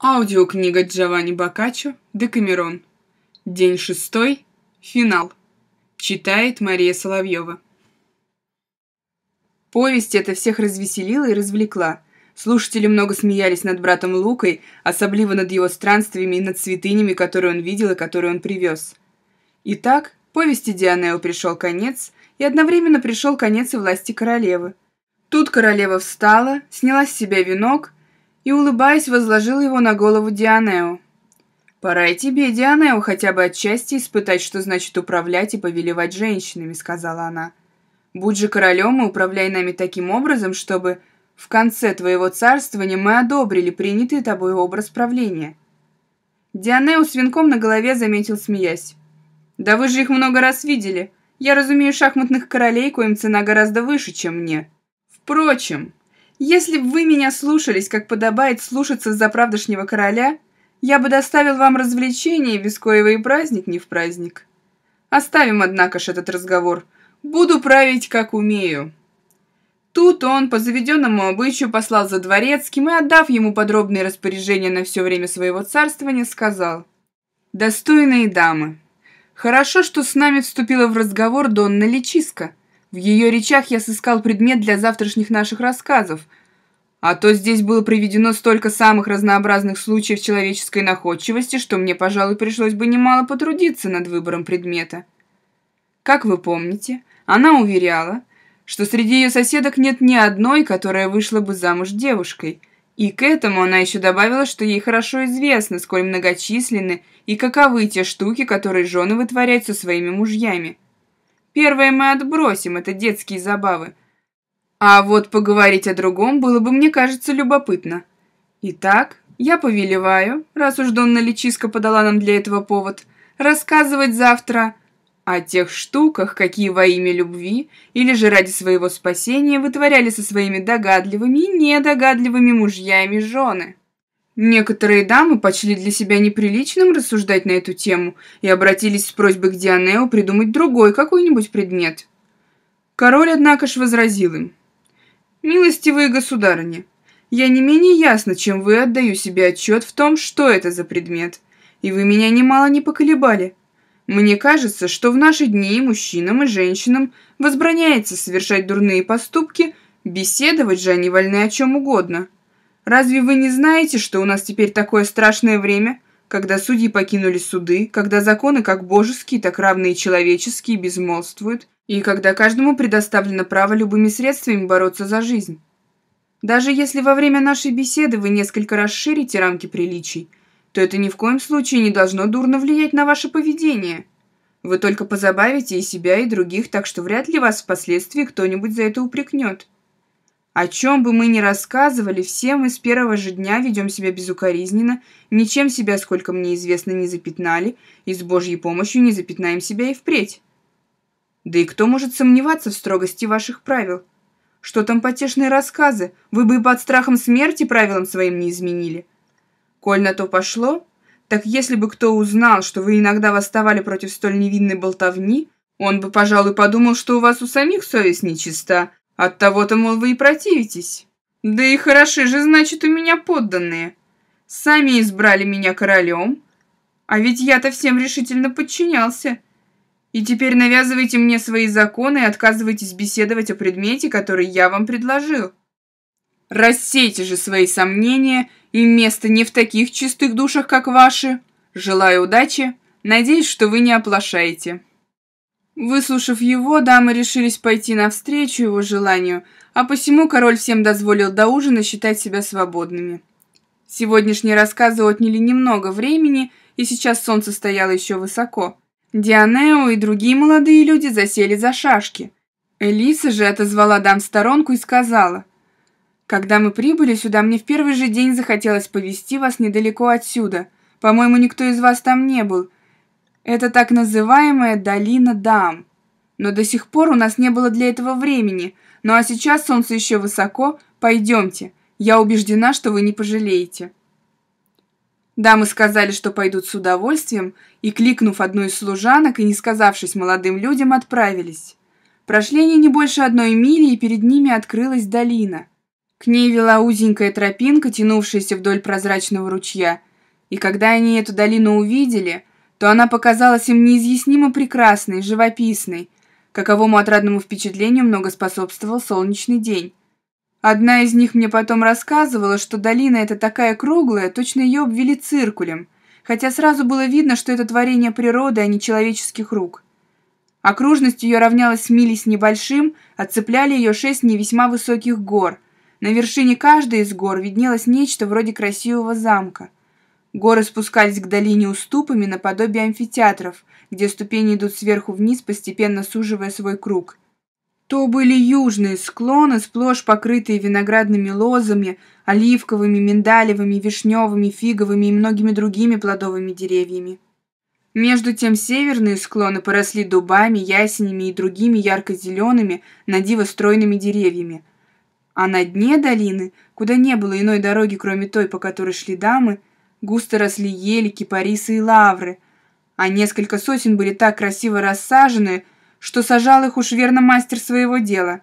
Аудиокнига Джованни Боккаччо «Декамерон». День шестой. Финал. Читает Мария Соловьева. Повесть эта всех развеселила и развлекла. Слушатели много смеялись над братом Лукой, особливо над его странствиями и над святынями, которые он видел и которые он привез. Итак, повести Дианео пришел конец, и одновременно пришел конец и власти королевы. Тут королева встала, сняла с себя венок и, улыбаясь, возложил его на голову Дианео. «Пора и тебе, Дианео, хотя бы отчасти испытать, что значит управлять и повелевать женщинами», — сказала она. «Будь же королем и управляй нами таким образом, чтобы в конце твоего царствования мы одобрили принятый тобой образ правления». Дианео с венком на голове заметил, смеясь. «Да вы же их много раз видели. Я разумею шахматных королей, коим цена гораздо выше, чем мне. Впрочем, если бы вы меня слушались, как подобает слушаться за правдышнего короля, я бы доставил вам развлечение, без коего праздник не в праздник. Оставим, однако ж, этот разговор. Буду править, как умею». Тут он по заведенному обычаю послал за дворецким и, отдав ему подробные распоряжения на все время своего царствования, сказал «Достойные дамы, хорошо, что с нами вступила в разговор Донна Личиска, в ее речах я сыскал предмет для завтрашних наших рассказов. А то здесь было приведено столько самых разнообразных случаев человеческой находчивости, что мне, пожалуй, пришлось бы немало потрудиться над выбором предмета. Как вы помните, она уверяла, что среди ее соседок нет ни одной, которая вышла бы замуж девушкой. И к этому она еще добавила, что ей хорошо известно, сколь многочисленны и каковы те штуки, которые жены вытворяют со своими мужьями. Первое мы отбросим, это детские забавы. А вот поговорить о другом было бы, мне кажется, любопытно. Итак, я повелеваю, раз уж Донна Личиска подала нам для этого повод, рассказывать завтра о тех штуках, какие во имя любви или же ради своего спасения вытворяли со своими догадливыми и недогадливыми мужьями жены. Некоторые дамы почли для себя неприличным рассуждать на эту тему и обратились с просьбой к Дионео придумать другой какой-нибудь предмет. Король, однако ж, возразил им. «Милостивые государыни, я не менее ясно, чем вы, отдаю себе отчет в том, что это за предмет, и вы меня немало не поколебали. Мне кажется, что в наши дни мужчинам и женщинам возбраняется совершать дурные поступки, беседовать же они вольны о чем угодно». Разве вы не знаете, что у нас теперь такое страшное время, когда судьи покинули суды, когда законы как божеские, так равные человеческие безмолвствуют, и когда каждому предоставлено право любыми средствами бороться за жизнь? Даже если во время нашей беседы вы несколько расширите рамки приличий, то это ни в коем случае не должно дурно влиять на ваше поведение. Вы только позабавите и себя, и других, так что вряд ли вас впоследствии кто-нибудь за это упрекнет. О чем бы мы ни рассказывали, все мы с первого же дня ведем себя безукоризненно, ничем себя, сколько мне известно, не запятнали, и с Божьей помощью не запятнаем себя и впредь. Да и кто может сомневаться в строгости ваших правил? Что там потешные рассказы? Вы бы и под страхом смерти правилам своим не изменили. Коль на то пошло, так если бы кто узнал, что вы иногда восставали против столь невинной болтовни, он бы, пожалуй, подумал, что у вас у самих совесть нечиста, от того-то, мол, вы и противитесь. Да и хороши же, значит, у меня подданные. Сами избрали меня королем, а ведь я-то всем решительно подчинялся. И теперь навязывайте мне свои законы и отказывайтесь беседовать о предмете, который я вам предложил. Рассейте же свои сомнения, и место не в таких чистых душах, как ваши. Желаю удачи. Надеюсь, что вы не оплошаете. Выслушав его, дамы решились пойти навстречу его желанию, а посему король всем дозволил до ужина считать себя свободными. Сегодняшний рассказы отняли немного времени, и сейчас солнце стояло еще высоко. Дианео и другие молодые люди засели за шашки. Элиса же отозвала дам в сторонку и сказала, «Когда мы прибыли сюда, мне в первый же день захотелось повести вас недалеко отсюда. По-моему, никто из вас там не был, это так называемая долина дам. Но до сих пор у нас не было для этого времени. Ну а сейчас солнце еще высоко, пойдемте. Я убеждена, что вы не пожалеете. Дамы сказали, что пойдут с удовольствием, и, кликнув одну из служанок и не сказавшись молодым людям, отправились. Прошли они не больше одной мили, и перед ними открылась долина. К ней вела узенькая тропинка, тянувшаяся вдоль прозрачного ручья. И когда они эту долину увидели – то она показалась им неизъяснимо прекрасной, живописной, каковому отрадному впечатлению много способствовал солнечный день. Одна из них мне потом рассказывала, что долина эта такая круглая, точно ее обвели циркулем, хотя сразу было видно, что это творение природы, а не человеческих рук. Окружность ее равнялась миле с небольшим, отцепляли а ее шесть не весьма высоких гор. На вершине каждой из гор виднелось нечто вроде красивого замка. Горы спускались к долине уступами наподобие амфитеатров, где ступени идут сверху вниз, постепенно суживая свой круг. То были южные склоны, сплошь покрытые виноградными лозами, оливковыми, миндалевыми, вишневыми, фиговыми и многими другими плодовыми деревьями. Между тем северные склоны поросли дубами, ясенями и другими ярко-зелеными, надиво стройными деревьями. А на дне долины, куда не было иной дороги, кроме той, по которой шли дамы, густо росли ели, кипарисы и лавры, а несколько сосен были так красиво рассажены, что сажал их уж верно мастер своего дела.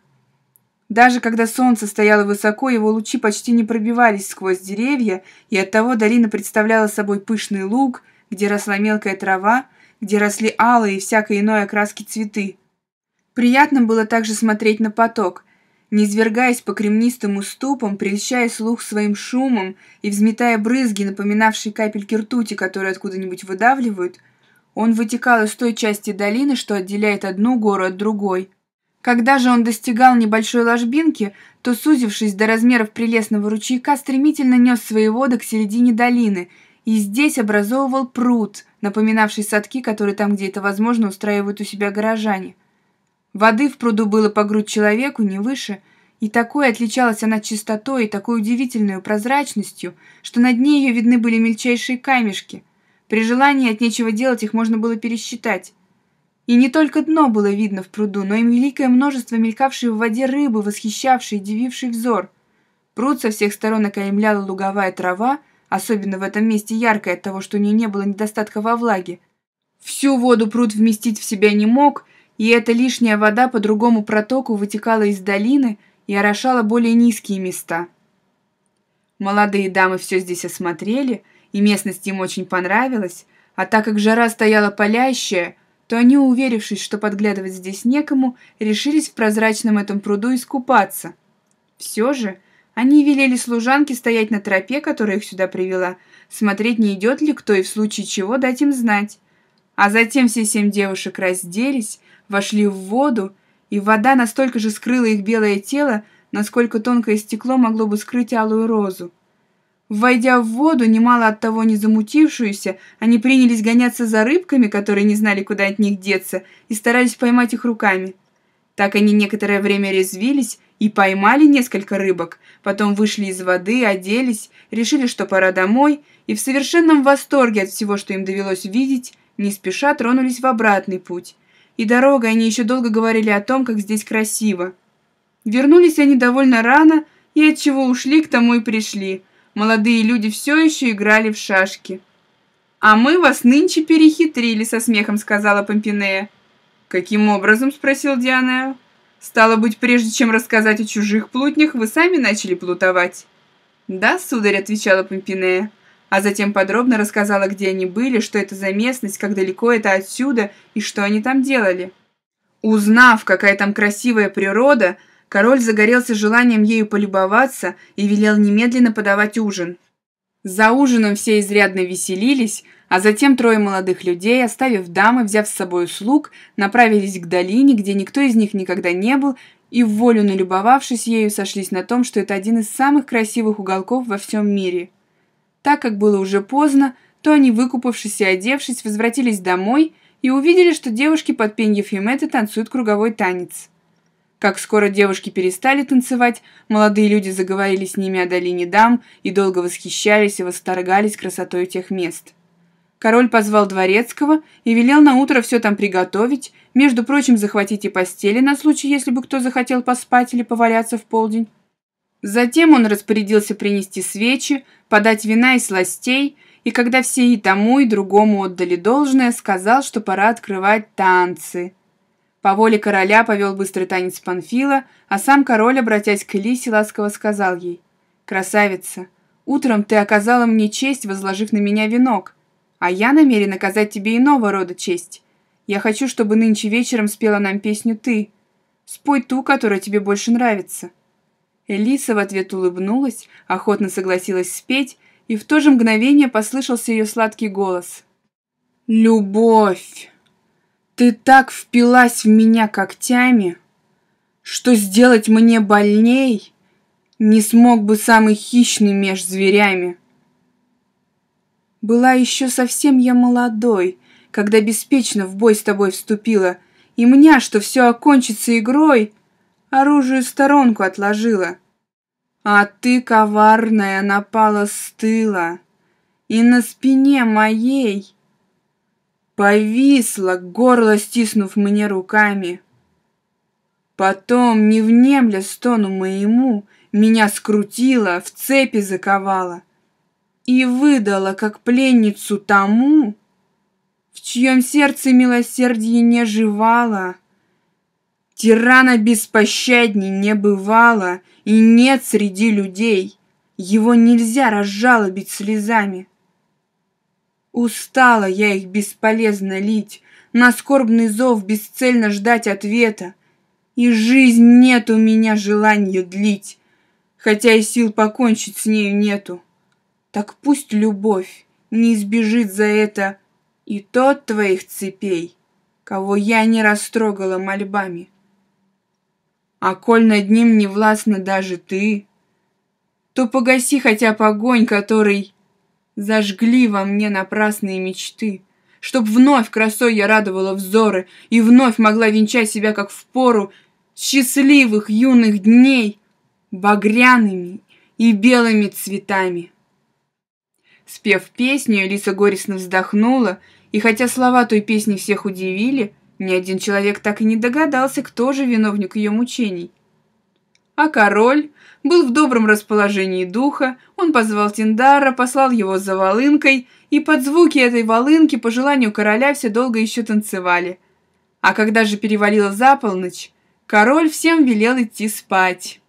Даже когда солнце стояло высоко, его лучи почти не пробивались сквозь деревья, и оттого долина представляла собой пышный луг, где росла мелкая трава, где росли алые и всякой иной окраски цветы. Приятно было также смотреть на поток – Низвергаясь по кремнистым уступам, прельщая слух своим шумом и взметая брызги, напоминавшие капельки ртути, которые откуда-нибудь выдавливают, он вытекал из той части долины, что отделяет одну гору от другой. Когда же он достигал небольшой ложбинки, то, сузившись до размеров прелестного ручейка, стремительно нес свои воды к середине долины, и здесь образовывал пруд, напоминавший садки, которые там, где это возможно, устраивают у себя горожане. Воды в пруду было по грудь человеку, не выше, и такой отличалась она чистотой и такой удивительной прозрачностью, что на дне ее видны были мельчайшие камешки. При желании от нечего делать их можно было пересчитать. И не только дно было видно в пруду, но и великое множество мелькавшей в воде рыбы, восхищавшей и дивившей взор. Пруд со всех сторон окаймляла луговая трава, особенно в этом месте яркая от того, что у нее не было недостатка во влаге. Всю воду пруд вместить в себя не мог – и эта лишняя вода по другому протоку вытекала из долины и орошала более низкие места. Молодые дамы все здесь осмотрели, и местность им очень понравилась, а так как жара стояла палящая, то они, уверившись, что подглядывать здесь некому, решились в прозрачном этом пруду искупаться. Все же они велели служанке стоять на тропе, которая их сюда привела, смотреть, не идет ли кто и в случае чего дать им знать. А затем все семь девушек разделись, вошли в воду, и вода настолько же скрыла их белое тело, насколько тонкое стекло могло бы скрыть алую розу. Войдя в воду, немало от того не замутившуюся, они принялись гоняться за рыбками, которые не знали, куда от них деться, и старались поймать их руками. Так они некоторое время резвились и поймали несколько рыбок, потом вышли из воды, оделись, решили, что пора домой, и в совершенном восторге от всего, что им довелось видеть, не спеша тронулись в обратный путь, и дорогой они еще долго говорили о том, как здесь красиво. Вернулись они довольно рано, и от чего ушли, к тому и пришли. Молодые люди все еще играли в шашки. «А мы вас нынче перехитрили», — со смехом сказала Помпинея. «Каким образом?» — спросил Дианео. «Стало быть, прежде чем рассказать о чужих плутнях, вы сами начали плутовать?» «Да, сударь», — отвечала Помпинея а затем подробно рассказала, где они были, что это за местность, как далеко это отсюда и что они там делали. Узнав, какая там красивая природа, король загорелся желанием ею полюбоваться и велел немедленно подавать ужин. За ужином все изрядно веселились, а затем трое молодых людей, оставив дамы, взяв с собой слуг, направились к долине, где никто из них никогда не был, и в волю налюбовавшись ею, сошлись на том, что это один из самых красивых уголков во всем мире – так как было уже поздно, то они, выкупавшись и одевшись, возвратились домой и увидели, что девушки под пенье Фьюметы танцуют круговой танец. Как скоро девушки перестали танцевать, молодые люди заговорили с ними о долине дам и долго восхищались и восторгались красотой тех мест. Король позвал дворецкого и велел на утро все там приготовить, между прочим, захватить и постели на случай, если бы кто захотел поспать или поваляться в полдень. Затем он распорядился принести свечи, подать вина и сластей, и когда все и тому, и другому отдали должное, сказал, что пора открывать танцы. По воле короля повел быстрый танец Панфила, а сам король, обратясь к Лисе ласково сказал ей, «Красавица, утром ты оказала мне честь, возложив на меня венок, а я намерен оказать тебе иного рода честь. Я хочу, чтобы нынче вечером спела нам песню ты. Спой ту, которая тебе больше нравится». Элиса в ответ улыбнулась, охотно согласилась спеть, и в то же мгновение послышался ее сладкий голос. «Любовь! Ты так впилась в меня когтями, что сделать мне больней не смог бы самый хищный меж зверями!» Была еще совсем я молодой, когда беспечно в бой с тобой вступила, и меня, что все окончится игрой, оружие сторонку отложила. А ты, коварная, напала с тыла, И на спине моей Повисла, горло стиснув мне руками. Потом, не внемля стону моему, Меня скрутила, в цепи заковала И выдала, как пленницу тому, В чьем сердце милосердие не жевало — Тирана беспощадней не бывало и нет среди людей. Его нельзя разжалобить слезами. Устала я их бесполезно лить, на скорбный зов бесцельно ждать ответа. И жизнь нет у меня желания длить, хотя и сил покончить с нею нету. Так пусть любовь не избежит за это и тот твоих цепей, кого я не растрогала мольбами. А коль над ним не властна даже ты, то погаси хотя бы огонь, который зажгли во мне напрасные мечты, чтоб вновь красой я радовала взоры и вновь могла венчать себя, как в пору счастливых юных дней, багряными и белыми цветами. Спев песню, Лиса горестно вздохнула, и хотя слова той песни всех удивили, ни один человек так и не догадался, кто же виновник ее мучений. А король был в добром расположении духа, он позвал Тиндара, послал его за волынкой, и под звуки этой волынки по желанию короля все долго еще танцевали. А когда же перевалило за полночь, король всем велел идти спать.